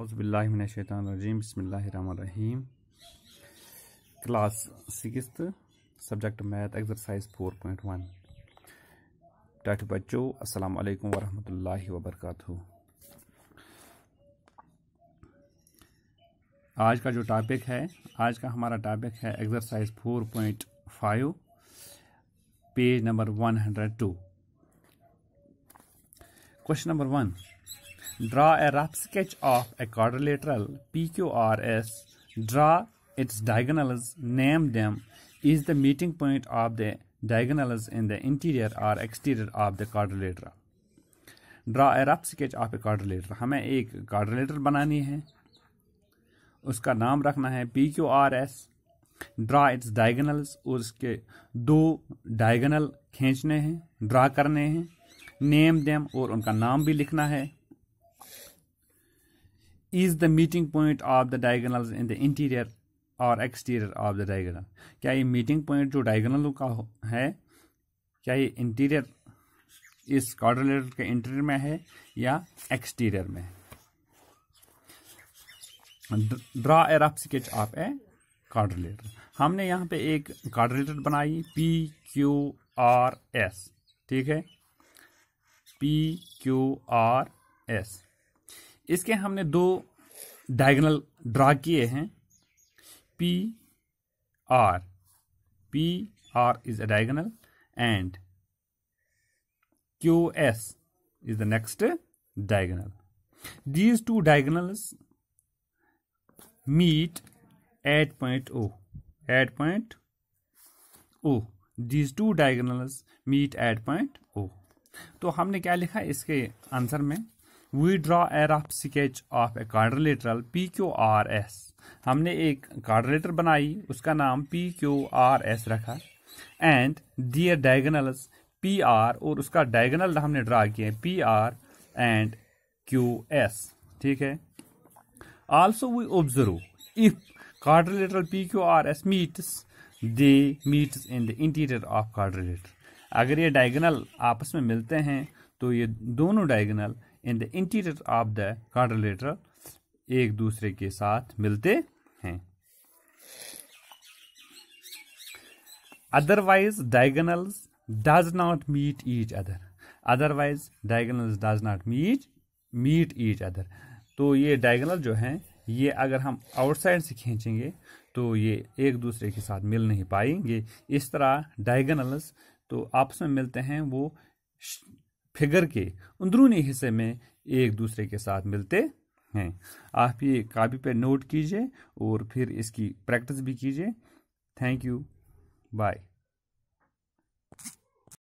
अज़बिल्लाशैतरजीम बसमीम class six subject math exercise four point one टाठ बच्चों अस्सलाम वरम वरहमतुल्लाहि आज का जो टॉपिक है आज का हमारा टॉपिक है exercise four point five page number one hundred two question number one draw a rough sketch of a quadrilateral P Q R S draw its diagonals name them is the meeting point of the diagonals in the interior or exterior of the quadrilateral draw a rough sketch of a quadrilateral हमें एक quadrilateral बनानी है उसका नाम रखना है P Q R S draw its diagonals उसके दो डायगनल खींचने हैं ड्रा करने हैं नेम देम और उनका नाम भी लिखना है is the meeting point of the diagonal in the interior और एक्सटीरियर ऑफ द डायगनल क्या ये मीटिंग पॉइंट जो डायगनल का है क्या ये इंटीरियर इस क्वाड्रिलेटर के इंटीरियर में है या एक्सटीरियर में draw a rough sketch of a quadrilateral हमने यहाँ पे एक कार्डोलेटर बनाई पी क्यू आर एस ठीक है पी क्यू आर एस इसके हमने दो डायगोनल ड्रा किए हैं P R P R is a diagonal and Q S is the next diagonal these two diagonals meet at point O at point O these two diagonals meet at point O तो हमने क्या लिखा इसके answer में we draw a rough sketch of a quadrilateral P Q R S हमने एक quadrilateral बनाई उसका नाम पी क्यू आर एस रखा and their diagonals P are और उसका डायगनल हमने ड्रा किया है P R and Q S ठीक है also we observe if P Q R S meets they meets in the interior of quadrilateral. अगर ये डायगनल आपस में मिलते हैं तो ये दोनों diagonal in the interior of the quadrilateral एक दूसरे के साथ मिलते हैं otherwise diagonal does not meet each other otherwise diagonals does not meet meet each other तो ये डायगनल जो हैं ये अगर हम आउटसाइड से खींचेंगे तो ये एक दूसरे के साथ मिल नहीं पाएंगे इस तरह डायगनल्स तो आपस में मिलते हैं वो फिगर के अंदरूनी हिस्से में एक दूसरे के साथ मिलते हैं आप ये कापी पे नोट कीजिए और फिर इसकी प्रैक्टिस भी कीजिए थैंक यू बाय